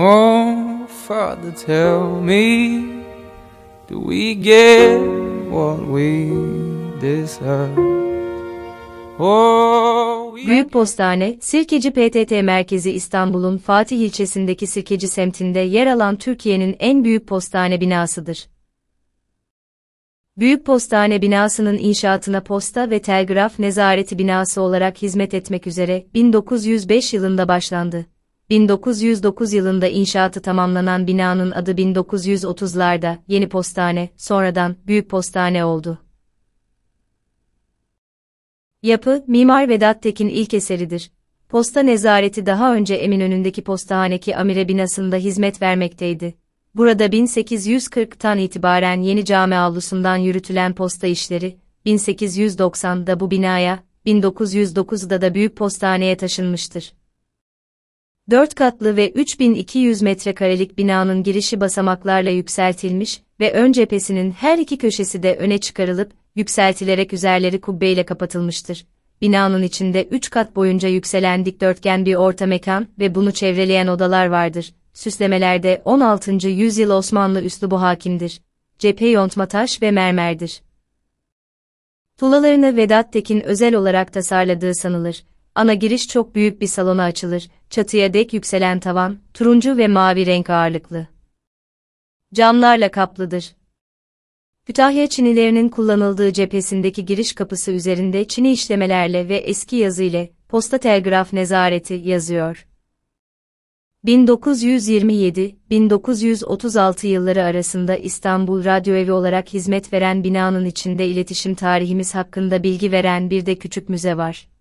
Oh, Father, tell me, do we get what we deserve? Oh, büyük Postane, Sirkeci PTT Merkezi İstanbul'un Fatih ilçesindeki Sirkeci semtinde yer alan Türkiye'nin en büyük postane binasıdır. Büyük Postane binasının inşaatına posta ve telgraf nezareti binası olarak hizmet etmek üzere 1905 yılında başlandı. 1909 yılında inşaatı tamamlanan binanın adı 1930'larda Yeni Postane, sonradan Büyük Postane oldu. Yapı, Mimar Vedat Tekin ilk eseridir. Posta nezareti daha önce Eminönü'ndeki postahaneki amire binasında hizmet vermekteydi. Burada 1840'tan itibaren yeni cami avlusundan yürütülen posta işleri, 1890'da bu binaya, 1909'da da büyük postaneye taşınmıştır. 4 katlı ve 3200 metrekarelik binanın girişi basamaklarla yükseltilmiş ve ön cephesinin her iki köşesi de öne çıkarılıp yükseltilerek üzerleri kubbeyle kapatılmıştır. Binanın içinde 3 kat boyunca yükselen dikdörtgen bir orta mekan ve bunu çevreleyen odalar vardır. Süslemelerde 16. yüzyıl Osmanlı üslubu hakimdir. Cephe yontma taş ve mermerdir. Tulalarını Vedat Tekin özel olarak tasarladığı sanılır. Ana giriş çok büyük bir salona açılır, çatıya dek yükselen tavan, turuncu ve mavi renk ağırlıklı. Camlarla kaplıdır. Kütahya Çinilerinin kullanıldığı cephesindeki giriş kapısı üzerinde Çini işlemelerle ve eski yazı ile Posta Telgraf Nezareti yazıyor. 1927-1936 yılları arasında İstanbul radyo evi olarak hizmet veren binanın içinde iletişim tarihimiz hakkında bilgi veren bir de küçük müze var.